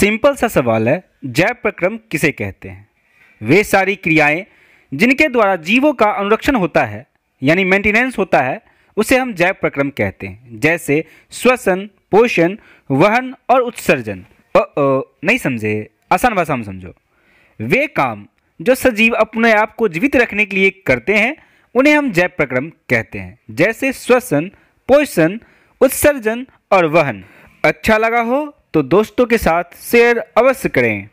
simple सा सवाल है जैव प्रक्रम किसे कहते हैं वे सारी क्रियाएं जिनके द्वारा जीवों का अनुरक्षण होता है यानी मेंटेनेंस होता है उसे हम जैव प्रक्रम कहते हैं जैसे श्वसन पोषण वहन और उत्सर्जन ओ, ओ नहीं समझे आसान भाषा में समझो वे काम जो सजीव अपने आप को जीवित रखने के लिए करते हैं उन्हें हम जैव प्रक्रम कहते हैं जैसे श्वसन पोषण उत्सर्जन और वहन अच्छा लगा हो तो दोस्तों के साथ शेयर अवश्य करें